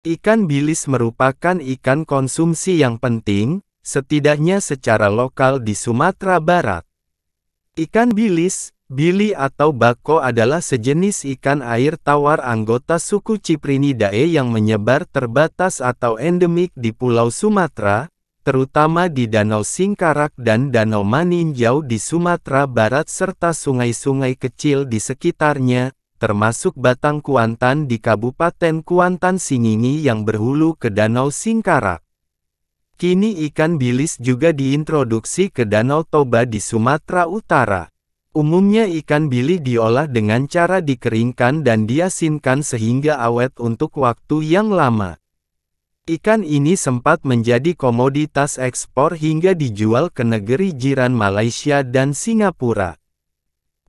Ikan bilis merupakan ikan konsumsi yang penting, setidaknya secara lokal di Sumatera Barat. Ikan bilis, bili atau bako adalah sejenis ikan air tawar anggota suku Ciprinidae yang menyebar terbatas atau endemik di Pulau Sumatera, terutama di Danau Singkarak dan Danau Maninjau di Sumatera Barat serta sungai-sungai kecil di sekitarnya, termasuk Batang Kuantan di Kabupaten Kuantan Singingi yang berhulu ke Danau Singkarak. Kini ikan bilis juga diintroduksi ke Danau Toba di Sumatera Utara. Umumnya ikan bilis diolah dengan cara dikeringkan dan diasinkan sehingga awet untuk waktu yang lama. Ikan ini sempat menjadi komoditas ekspor hingga dijual ke negeri jiran Malaysia dan Singapura.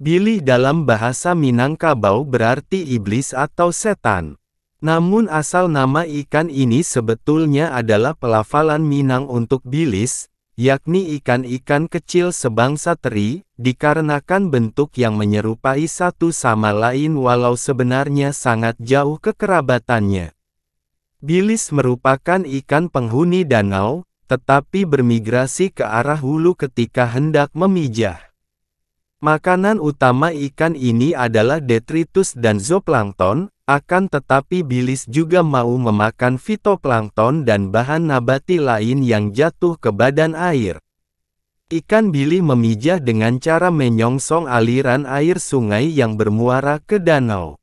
Bilih dalam bahasa Minangkabau berarti iblis atau setan. Namun asal nama ikan ini sebetulnya adalah pelafalan Minang untuk bilis, yakni ikan-ikan kecil sebangsa teri, dikarenakan bentuk yang menyerupai satu sama lain walau sebenarnya sangat jauh kekerabatannya. Bilis merupakan ikan penghuni danau, tetapi bermigrasi ke arah hulu ketika hendak memijah. Makanan utama ikan ini adalah detritus dan zooplankton, akan tetapi bilis juga mau memakan fitoplankton dan bahan nabati lain yang jatuh ke badan air. Ikan bili memijah dengan cara menyongsong aliran air sungai yang bermuara ke danau.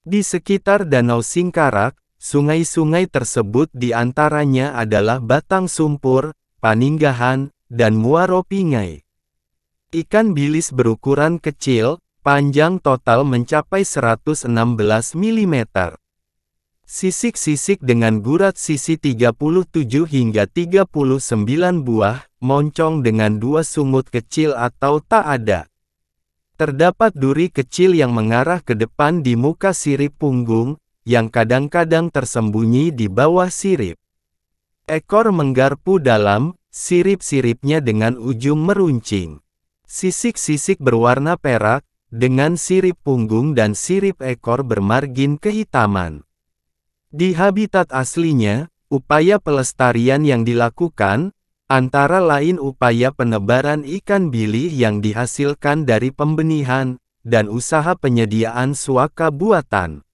Di sekitar Danau Singkarak, sungai-sungai tersebut diantaranya adalah Batang Sumpur, Paninggahan, dan Muaro Pingai. Ikan bilis berukuran kecil, panjang total mencapai 116 mm. Sisik-sisik dengan gurat sisi 37 hingga 39 buah, moncong dengan dua sumut kecil atau tak ada. Terdapat duri kecil yang mengarah ke depan di muka sirip punggung, yang kadang-kadang tersembunyi di bawah sirip. Ekor menggarpu dalam, sirip-siripnya dengan ujung meruncing. Sisik-sisik berwarna perak, dengan sirip punggung dan sirip ekor bermargin kehitaman. Di habitat aslinya, upaya pelestarian yang dilakukan, antara lain upaya penebaran ikan bili yang dihasilkan dari pembenihan, dan usaha penyediaan suaka buatan.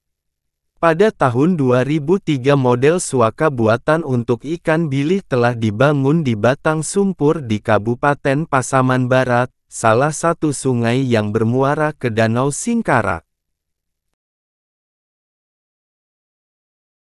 Pada tahun 2003 model suaka buatan untuk ikan bilih telah dibangun di batang sumpur di Kabupaten Pasaman Barat, salah satu sungai yang bermuara ke Danau Singkarak.